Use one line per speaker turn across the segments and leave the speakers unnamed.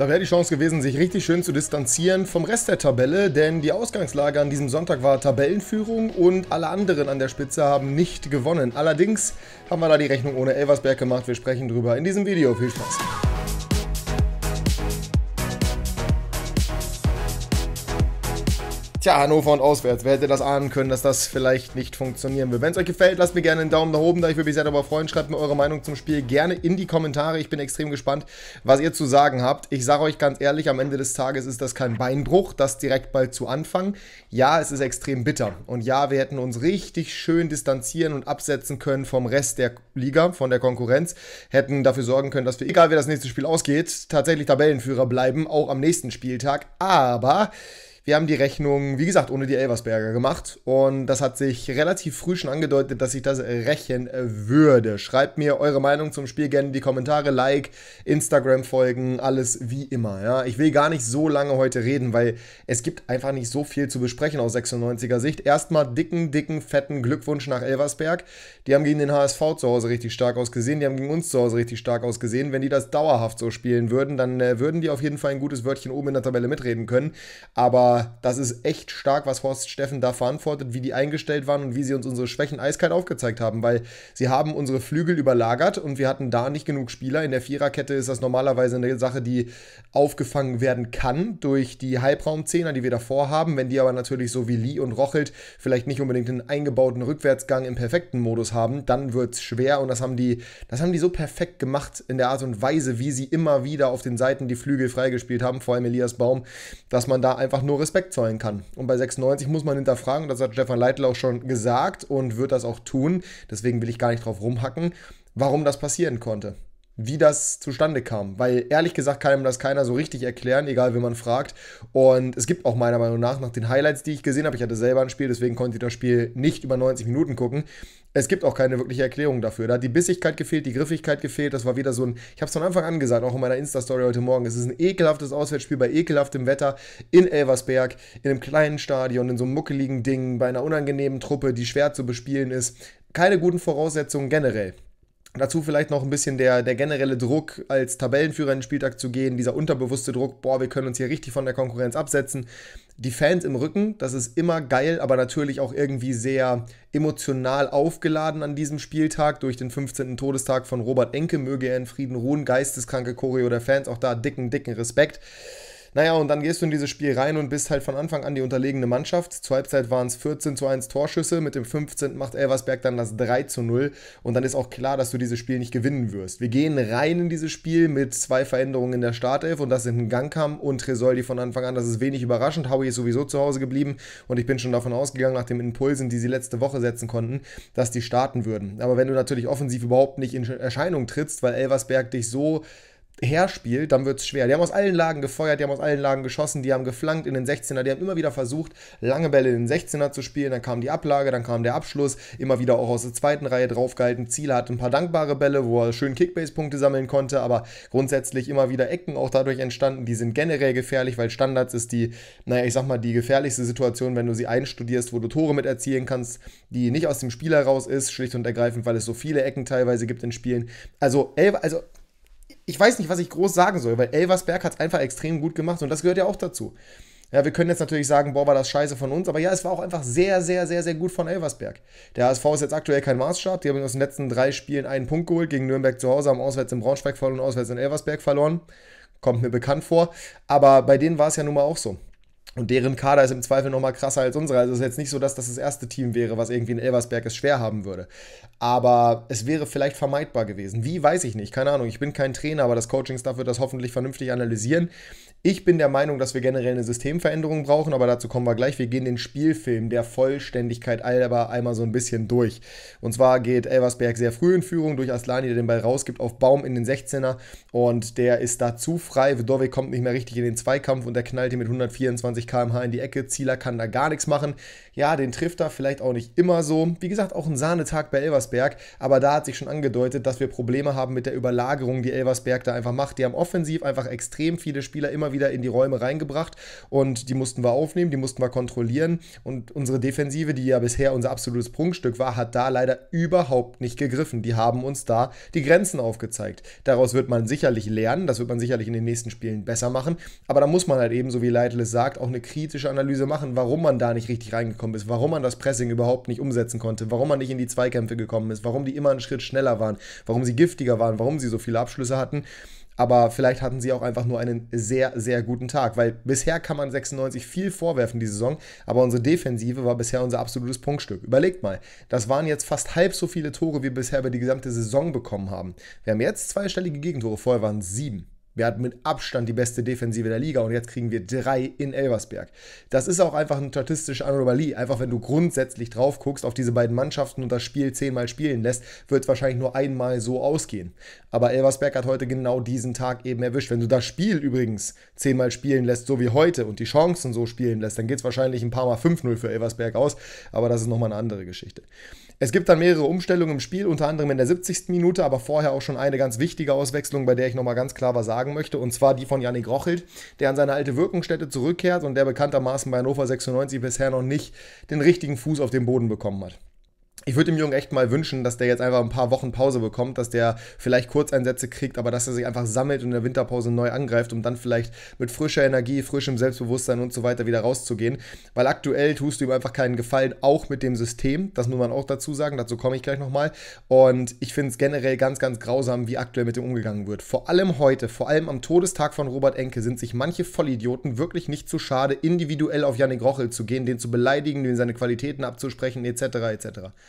Da wäre die Chance gewesen, sich richtig schön zu distanzieren vom Rest der Tabelle, denn die Ausgangslage an diesem Sonntag war Tabellenführung und alle anderen an der Spitze haben nicht gewonnen. Allerdings haben wir da die Rechnung ohne Elversberg gemacht. Wir sprechen drüber in diesem Video. Viel Spaß! Tja, Hannover und auswärts. Wer hätte das ahnen können, dass das vielleicht nicht funktionieren wird? Wenn es euch gefällt, lasst mir gerne einen Daumen nach oben da. Ich würde mich sehr darüber freuen. Schreibt mir eure Meinung zum Spiel gerne in die Kommentare. Ich bin extrem gespannt, was ihr zu sagen habt. Ich sage euch ganz ehrlich, am Ende des Tages ist das kein Beinbruch, das direkt bald zu Anfang. Ja, es ist extrem bitter. Und ja, wir hätten uns richtig schön distanzieren und absetzen können vom Rest der Liga, von der Konkurrenz. Hätten dafür sorgen können, dass wir, egal wie das nächste Spiel ausgeht, tatsächlich Tabellenführer bleiben, auch am nächsten Spieltag. Aber wir haben die Rechnung, wie gesagt, ohne die Elversberger gemacht und das hat sich relativ früh schon angedeutet, dass ich das rächen äh, würde. Schreibt mir eure Meinung zum Spiel gerne in die Kommentare, Like, Instagram folgen, alles wie immer. Ja. Ich will gar nicht so lange heute reden, weil es gibt einfach nicht so viel zu besprechen aus 96er Sicht. Erstmal dicken, dicken, fetten Glückwunsch nach Elversberg. Die haben gegen den HSV zu Hause richtig stark ausgesehen, die haben gegen uns zu Hause richtig stark ausgesehen. Wenn die das dauerhaft so spielen würden, dann äh, würden die auf jeden Fall ein gutes Wörtchen oben in der Tabelle mitreden können. Aber das ist echt stark, was Horst Steffen da verantwortet, wie die eingestellt waren und wie sie uns unsere Schwächen eiskalt aufgezeigt haben, weil sie haben unsere Flügel überlagert und wir hatten da nicht genug Spieler. In der Viererkette ist das normalerweise eine Sache, die aufgefangen werden kann durch die Halbraumzehner, die wir davor haben. Wenn die aber natürlich so wie Lee und Rochelt vielleicht nicht unbedingt einen eingebauten Rückwärtsgang im perfekten Modus haben, dann wird es schwer und das haben, die, das haben die so perfekt gemacht in der Art und Weise, wie sie immer wieder auf den Seiten die Flügel freigespielt haben, vor allem Elias Baum, dass man da einfach nur Respekt zollen kann. Und bei 96 muss man hinterfragen, das hat Stefan Leitl auch schon gesagt und wird das auch tun. Deswegen will ich gar nicht drauf rumhacken, warum das passieren konnte wie das zustande kam. Weil ehrlich gesagt kann ihm das keiner so richtig erklären, egal wie man fragt. Und es gibt auch meiner Meinung nach, nach den Highlights, die ich gesehen habe, ich hatte selber ein Spiel, deswegen konnte ich das Spiel nicht über 90 Minuten gucken. Es gibt auch keine wirkliche Erklärung dafür. Da hat die Bissigkeit gefehlt, die Griffigkeit gefehlt. Das war wieder so ein, ich habe es von Anfang an gesagt, auch in meiner Insta-Story heute Morgen. Es ist ein ekelhaftes Auswärtsspiel bei ekelhaftem Wetter in Elversberg, in einem kleinen Stadion, in so einem muckeligen Ding, bei einer unangenehmen Truppe, die schwer zu bespielen ist. Keine guten Voraussetzungen generell. Dazu vielleicht noch ein bisschen der, der generelle Druck, als Tabellenführer in den Spieltag zu gehen, dieser unterbewusste Druck, boah, wir können uns hier richtig von der Konkurrenz absetzen. Die Fans im Rücken, das ist immer geil, aber natürlich auch irgendwie sehr emotional aufgeladen an diesem Spieltag durch den 15. Todestag von Robert Enke. Möge er in Frieden ruhen, geisteskranke Choreo der Fans, auch da dicken, dicken Respekt. Naja, und dann gehst du in dieses Spiel rein und bist halt von Anfang an die unterlegene Mannschaft. Zur Halbzeit waren es 14 zu 1 Torschüsse. Mit dem 15. macht Elversberg dann das 3 zu 0. Und dann ist auch klar, dass du dieses Spiel nicht gewinnen wirst. Wir gehen rein in dieses Spiel mit zwei Veränderungen in der Startelf. Und das sind Gangkamp und Tresoldi von Anfang an. Das ist wenig überraschend. Howie ist sowieso zu Hause geblieben. Und ich bin schon davon ausgegangen, nach den Impulsen, die sie letzte Woche setzen konnten, dass die starten würden. Aber wenn du natürlich offensiv überhaupt nicht in Erscheinung trittst, weil Elversberg dich so herspielt, dann wird es schwer. Die haben aus allen Lagen gefeuert, die haben aus allen Lagen geschossen, die haben geflankt in den 16er, die haben immer wieder versucht, lange Bälle in den 16er zu spielen, dann kam die Ablage, dann kam der Abschluss, immer wieder auch aus der zweiten Reihe draufgehalten. Ziel hatte ein paar dankbare Bälle, wo er schön Kickbase-Punkte sammeln konnte, aber grundsätzlich immer wieder Ecken auch dadurch entstanden, die sind generell gefährlich, weil Standards ist die, naja, ich sag mal, die gefährlichste Situation, wenn du sie einstudierst, wo du Tore mit erzielen kannst, die nicht aus dem Spiel heraus ist, schlicht und ergreifend, weil es so viele Ecken teilweise gibt in Spielen. Also, also ich weiß nicht, was ich groß sagen soll, weil Elversberg hat es einfach extrem gut gemacht und das gehört ja auch dazu. Ja, wir können jetzt natürlich sagen, boah, war das scheiße von uns, aber ja, es war auch einfach sehr, sehr, sehr, sehr gut von Elversberg. Der ASV ist jetzt aktuell kein Maßstab, die haben aus den letzten drei Spielen einen Punkt geholt, gegen Nürnberg zu Hause, haben auswärts in Braunschweig verloren und auswärts in Elversberg verloren. Kommt mir bekannt vor, aber bei denen war es ja nun mal auch so. Und deren Kader ist im Zweifel nochmal krasser als unsere. Also es ist jetzt nicht so, dass das das erste Team wäre, was irgendwie in Elversberg es schwer haben würde. Aber es wäre vielleicht vermeidbar gewesen. Wie, weiß ich nicht. Keine Ahnung. Ich bin kein Trainer, aber das Coaching-Staff wird das hoffentlich vernünftig analysieren. Ich bin der Meinung, dass wir generell eine Systemveränderung brauchen, aber dazu kommen wir gleich. Wir gehen den Spielfilm der Vollständigkeit aber einmal so ein bisschen durch. Und zwar geht Elversberg sehr früh in Führung durch Aslani, der den Ball rausgibt auf Baum in den 16er und der ist da zu frei. Vdovik kommt nicht mehr richtig in den Zweikampf und der knallt ihn mit 124 km/h in die Ecke. Zieler kann da gar nichts machen. Ja, den trifft er vielleicht auch nicht immer so. Wie gesagt, auch ein Sahnetag bei Elversberg, aber da hat sich schon angedeutet, dass wir Probleme haben mit der Überlagerung, die Elversberg da einfach macht. Die haben offensiv einfach extrem viele Spieler immer immer wieder in die Räume reingebracht und die mussten wir aufnehmen, die mussten wir kontrollieren und unsere Defensive, die ja bisher unser absolutes Prunkstück war, hat da leider überhaupt nicht gegriffen. Die haben uns da die Grenzen aufgezeigt. Daraus wird man sicherlich lernen, das wird man sicherlich in den nächsten Spielen besser machen, aber da muss man halt eben, so wie Leitl es sagt, auch eine kritische Analyse machen, warum man da nicht richtig reingekommen ist, warum man das Pressing überhaupt nicht umsetzen konnte, warum man nicht in die Zweikämpfe gekommen ist, warum die immer einen Schritt schneller waren, warum sie giftiger waren, warum sie so viele Abschlüsse hatten aber vielleicht hatten sie auch einfach nur einen sehr, sehr guten Tag, weil bisher kann man 96 viel vorwerfen die Saison, aber unsere Defensive war bisher unser absolutes Punktstück. Überlegt mal, das waren jetzt fast halb so viele Tore, wie wir bisher über die gesamte Saison bekommen haben. Wir haben jetzt zweistellige Gegentore, vorher waren es sieben. Wir hatten mit Abstand die beste Defensive der Liga und jetzt kriegen wir drei in Elversberg. Das ist auch einfach eine statistische Anomalie. Einfach wenn du grundsätzlich drauf guckst auf diese beiden Mannschaften und das Spiel zehnmal spielen lässt, wird es wahrscheinlich nur einmal so ausgehen. Aber Elversberg hat heute genau diesen Tag eben erwischt. Wenn du das Spiel übrigens zehnmal spielen lässt, so wie heute, und die Chancen so spielen lässt, dann geht es wahrscheinlich ein paar Mal 5-0 für Elversberg aus. Aber das ist nochmal eine andere Geschichte. Es gibt dann mehrere Umstellungen im Spiel, unter anderem in der 70. Minute, aber vorher auch schon eine ganz wichtige Auswechslung, bei der ich nochmal ganz klar was sagen möchte, und zwar die von Janik Rochelt, der an seine alte Wirkungsstätte zurückkehrt und der bekanntermaßen bei Hannover 96 bisher noch nicht den richtigen Fuß auf den Boden bekommen hat ich würde dem Jungen echt mal wünschen, dass der jetzt einfach ein paar Wochen Pause bekommt, dass der vielleicht Kurzeinsätze kriegt, aber dass er sich einfach sammelt und in der Winterpause neu angreift, um dann vielleicht mit frischer Energie, frischem Selbstbewusstsein und so weiter wieder rauszugehen. Weil aktuell tust du ihm einfach keinen Gefallen, auch mit dem System. Das muss man auch dazu sagen, dazu komme ich gleich nochmal. Und ich finde es generell ganz, ganz grausam, wie aktuell mit dem umgegangen wird. Vor allem heute, vor allem am Todestag von Robert Enke, sind sich manche Vollidioten wirklich nicht zu schade, individuell auf Janik Rochel zu gehen, den zu beleidigen, den seine Qualitäten abzusprechen, etc. etc.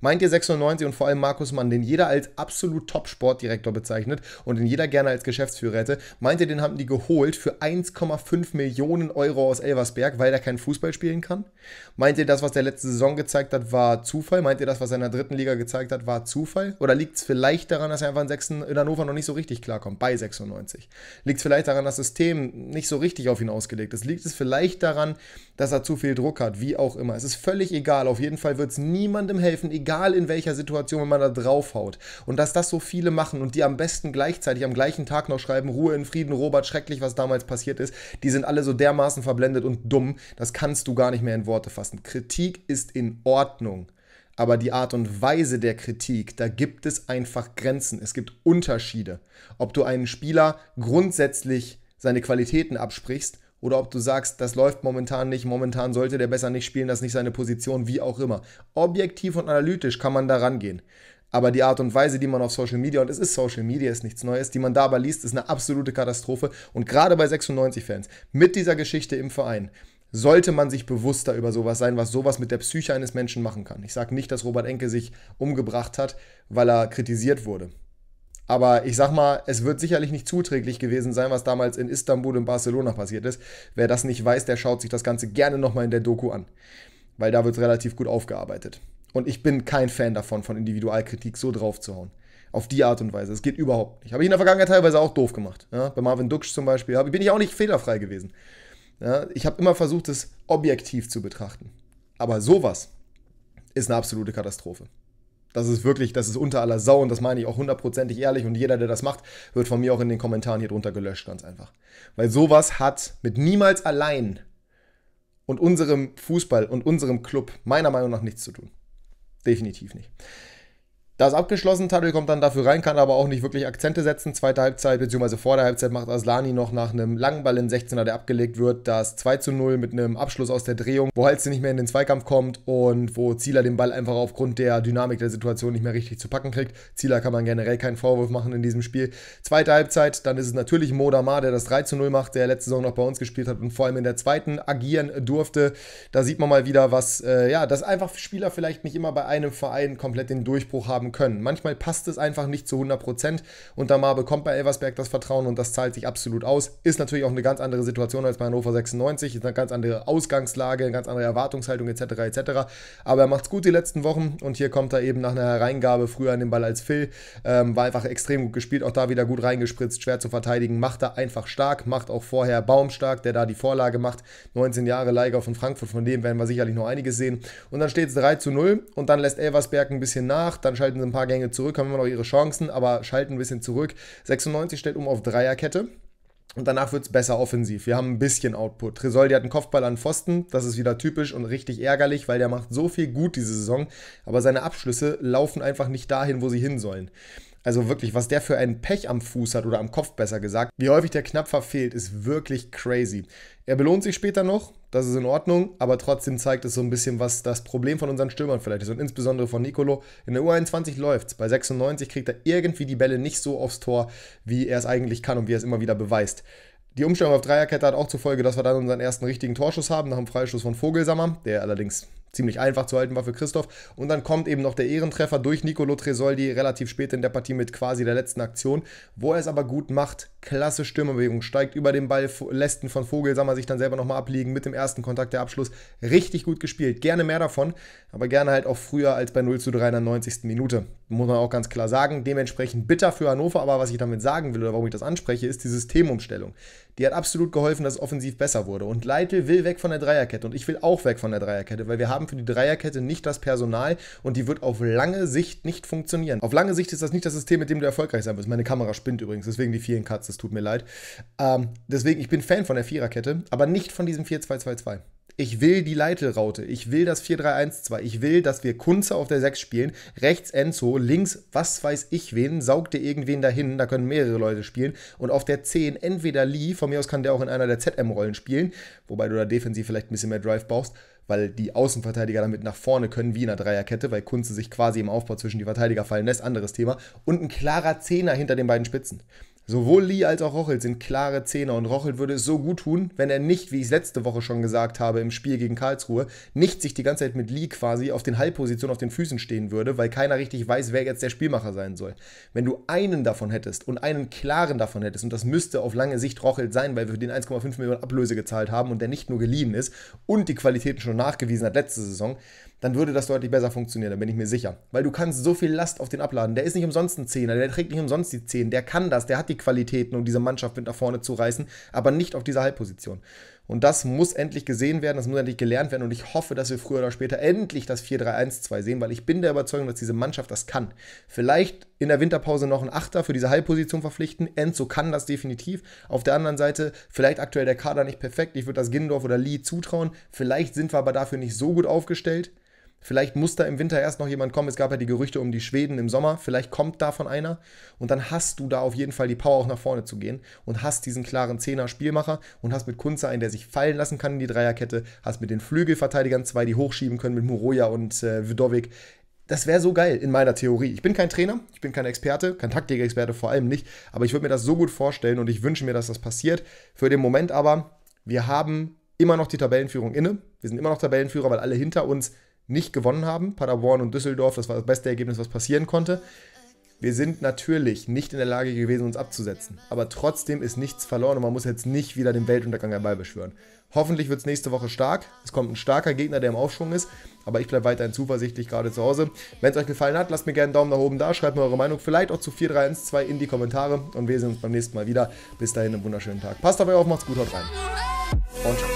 meint ihr 96 und vor allem Markus Mann, den jeder als absolut Top-Sportdirektor bezeichnet und den jeder gerne als Geschäftsführer hätte, meint ihr, den haben die geholt für 1,5 Millionen Euro aus Elversberg, weil er keinen Fußball spielen kann? Meint ihr, das, was der letzte Saison gezeigt hat, war Zufall? Meint ihr, das, was er in der dritten Liga gezeigt hat, war Zufall? Oder liegt es vielleicht daran, dass er einfach in, Sechsen, in Hannover noch nicht so richtig klarkommt, bei 96? Liegt es vielleicht daran, dass das System nicht so richtig auf ihn ausgelegt ist? Liegt es vielleicht daran, dass er zu viel Druck hat, wie auch immer? Es ist völlig egal. Auf jeden Fall wird es niemandem helfen, egal egal in welcher Situation, wenn man da draufhaut. Und dass das so viele machen und die am besten gleichzeitig am gleichen Tag noch schreiben, Ruhe in Frieden, Robert, schrecklich, was damals passiert ist, die sind alle so dermaßen verblendet und dumm, das kannst du gar nicht mehr in Worte fassen. Kritik ist in Ordnung aber die Art und Weise der Kritik, da gibt es einfach Grenzen. Es gibt Unterschiede. Ob du einen Spieler grundsätzlich seine Qualitäten absprichst oder ob du sagst, das läuft momentan nicht, momentan sollte der besser nicht spielen, das ist nicht seine Position, wie auch immer. Objektiv und analytisch kann man da rangehen. Aber die Art und Weise, die man auf Social Media, und es ist Social Media, ist nichts Neues, die man da aber liest, ist eine absolute Katastrophe. Und gerade bei 96-Fans, mit dieser Geschichte im Verein, sollte man sich bewusster über sowas sein, was sowas mit der Psyche eines Menschen machen kann. Ich sage nicht, dass Robert Enke sich umgebracht hat, weil er kritisiert wurde. Aber ich sag mal, es wird sicherlich nicht zuträglich gewesen sein, was damals in Istanbul und Barcelona passiert ist. Wer das nicht weiß, der schaut sich das Ganze gerne nochmal in der Doku an. Weil da wird es relativ gut aufgearbeitet. Und ich bin kein Fan davon, von Individualkritik so draufzuhauen. Auf die Art und Weise. Es geht überhaupt nicht. Habe ich in der Vergangenheit teilweise auch doof gemacht. Ja, bei Marvin Duksch zum Beispiel bin ich auch nicht fehlerfrei gewesen. Ja, ich habe immer versucht, es objektiv zu betrachten. Aber sowas ist eine absolute Katastrophe. Das ist wirklich, das ist unter aller Sau und das meine ich auch hundertprozentig ehrlich und jeder, der das macht, wird von mir auch in den Kommentaren hier drunter gelöscht, ganz einfach. Weil sowas hat mit niemals allein und unserem Fußball und unserem Club meiner Meinung nach nichts zu tun. Definitiv nicht. Das abgeschlossen, Tadel kommt dann dafür rein, kann aber auch nicht wirklich Akzente setzen. Zweite Halbzeit, beziehungsweise vor der Halbzeit macht Aslani noch nach einem langen Ball in 16er, der abgelegt wird, das 2 zu 0 mit einem Abschluss aus der Drehung, wo Halste nicht mehr in den Zweikampf kommt und wo Zieler den Ball einfach aufgrund der Dynamik der Situation nicht mehr richtig zu packen kriegt. Zieler kann man generell keinen Vorwurf machen in diesem Spiel. Zweite Halbzeit, dann ist es natürlich Modamar, der das 3 zu 0 macht, der letzte Saison noch bei uns gespielt hat und vor allem in der zweiten agieren durfte. Da sieht man mal wieder, was, äh, ja, dass einfach Spieler vielleicht nicht immer bei einem Verein komplett den Durchbruch haben haben können. Manchmal passt es einfach nicht zu 100% und Damar bekommt bei Elversberg das Vertrauen und das zahlt sich absolut aus. Ist natürlich auch eine ganz andere Situation als bei Hannover 96, ist eine ganz andere Ausgangslage, eine ganz andere Erwartungshaltung etc. etc. Aber er macht es gut die letzten Wochen und hier kommt er eben nach einer Hereingabe früher an den Ball als Phil. Ähm, war einfach extrem gut gespielt, auch da wieder gut reingespritzt, schwer zu verteidigen, macht er einfach stark, macht auch vorher Baum stark, der da die Vorlage macht. 19 Jahre Leiger von Frankfurt, von dem werden wir sicherlich noch einiges sehen. Und dann steht es 3 zu 0 und dann lässt Elversberg ein bisschen nach, dann schaltet schalten sie ein paar Gänge zurück, haben immer noch ihre Chancen, aber schalten ein bisschen zurück. 96 stellt um auf Dreierkette. Und danach wird es besser offensiv. Wir haben ein bisschen Output. Tresoldi hat einen Kopfball an Pfosten. Das ist wieder typisch und richtig ärgerlich, weil der macht so viel gut diese Saison. Aber seine Abschlüsse laufen einfach nicht dahin, wo sie hin sollen. Also wirklich, was der für einen Pech am Fuß hat oder am Kopf besser gesagt, wie häufig der knapp verfehlt, ist wirklich crazy. Er belohnt sich später noch, das ist in Ordnung, aber trotzdem zeigt es so ein bisschen, was das Problem von unseren Stürmern vielleicht ist und insbesondere von Nicolo. In der U21 läuft's, bei 96 kriegt er irgendwie die Bälle nicht so aufs Tor, wie er es eigentlich kann und wie er es immer wieder beweist. Die Umstellung auf Dreierkette hat auch zur Folge, dass wir dann unseren ersten richtigen Torschuss haben nach dem Freischuss von Vogelsammer, der allerdings ziemlich einfach zu halten war für Christoph. Und dann kommt eben noch der Ehrentreffer durch Nicolo Tresoldi relativ spät in der Partie mit quasi der letzten Aktion, wo er es aber gut macht. Klasse Stürmerbewegung, steigt über den Ball, lässt ihn von Vogel, sag mal, sich dann selber nochmal abliegen mit dem ersten Kontakt, der Abschluss. Richtig gut gespielt. Gerne mehr davon, aber gerne halt auch früher als bei 0 zu 3 in der 90. Minute. Muss man auch ganz klar sagen. Dementsprechend bitter für Hannover, aber was ich damit sagen will oder warum ich das anspreche, ist die Systemumstellung. Die hat absolut geholfen, dass es offensiv besser wurde. Und Leitl will weg von der Dreierkette und ich will auch weg von der Dreierkette, weil wir haben haben für die Dreierkette nicht das Personal und die wird auf lange Sicht nicht funktionieren. Auf lange Sicht ist das nicht das System, mit dem du erfolgreich sein wirst. Meine Kamera spinnt übrigens, deswegen die vielen Cuts, das tut mir leid. Ähm, deswegen, ich bin Fan von der Viererkette, aber nicht von diesem 4-2-2-2. Ich will die Leitelraute. Ich will das 4-3-1-2. Ich will, dass wir Kunze auf der 6 spielen. Rechts Enzo, links was weiß ich wen. Saugt dir irgendwen dahin. Da können mehrere Leute spielen. Und auf der 10 entweder Lee. Von mir aus kann der auch in einer der ZM-Rollen spielen. Wobei du da defensiv vielleicht ein bisschen mehr Drive brauchst weil die Außenverteidiger damit nach vorne können, wie in einer Dreierkette, weil Kunze sich quasi im Aufbau zwischen die Verteidiger fallen lässt, anderes Thema. Und ein klarer Zehner hinter den beiden Spitzen. Sowohl Lee als auch Rochelt sind klare Zehner und Rochelt würde es so gut tun, wenn er nicht, wie ich es letzte Woche schon gesagt habe, im Spiel gegen Karlsruhe, nicht sich die ganze Zeit mit Lee quasi auf den Halbpositionen auf den Füßen stehen würde, weil keiner richtig weiß, wer jetzt der Spielmacher sein soll. Wenn du einen davon hättest und einen klaren davon hättest, und das müsste auf lange Sicht Rochelt sein, weil wir für den 1,5 Millionen Ablöse gezahlt haben und der nicht nur geliehen ist und die Qualitäten schon nachgewiesen hat letzte Saison, dann würde das deutlich besser funktionieren, da bin ich mir sicher. Weil du kannst so viel Last auf den abladen. Der ist nicht umsonst ein Zehner, der trägt nicht umsonst die Zehen, der kann das, der hat die Qualitäten, um diese Mannschaft mit nach vorne zu reißen, aber nicht auf dieser Halbposition. Und das muss endlich gesehen werden, das muss endlich gelernt werden. Und ich hoffe, dass wir früher oder später endlich das 4-3-1-2 sehen, weil ich bin der Überzeugung, dass diese Mannschaft das kann. Vielleicht in der Winterpause noch ein Achter für diese Halbposition verpflichten. Enzo kann das definitiv. Auf der anderen Seite, vielleicht aktuell der Kader nicht perfekt. Ich würde das Gindorf oder Lee zutrauen. Vielleicht sind wir aber dafür nicht so gut aufgestellt. Vielleicht muss da im Winter erst noch jemand kommen. Es gab ja die Gerüchte um die Schweden im Sommer. Vielleicht kommt davon einer. Und dann hast du da auf jeden Fall die Power, auch nach vorne zu gehen. Und hast diesen klaren Zehner-Spielmacher und hast mit Kunze einen, der sich fallen lassen kann in die Dreierkette. Hast mit den Flügelverteidigern zwei, die hochschieben können, mit Muroja und äh, Vidovic. Das wäre so geil in meiner Theorie. Ich bin kein Trainer, ich bin kein Experte, kein Taktikexperte vor allem nicht, aber ich würde mir das so gut vorstellen und ich wünsche mir, dass das passiert. Für den Moment aber, wir haben immer noch die Tabellenführung inne. Wir sind immer noch Tabellenführer, weil alle hinter uns nicht gewonnen haben. Paderborn und Düsseldorf, das war das beste Ergebnis, was passieren konnte. Wir sind natürlich nicht in der Lage gewesen, uns abzusetzen. Aber trotzdem ist nichts verloren und man muss jetzt nicht wieder den Weltuntergang beschwören. Hoffentlich wird es nächste Woche stark. Es kommt ein starker Gegner, der im Aufschwung ist. Aber ich bleibe weiterhin zuversichtlich, gerade zu Hause. Wenn es euch gefallen hat, lasst mir gerne einen Daumen nach oben da. Schreibt mir eure Meinung vielleicht auch zu 4312 in die Kommentare. Und wir sehen uns beim nächsten Mal wieder. Bis dahin einen wunderschönen Tag. Passt auf euch auf, macht's gut, haut rein. Und ciao.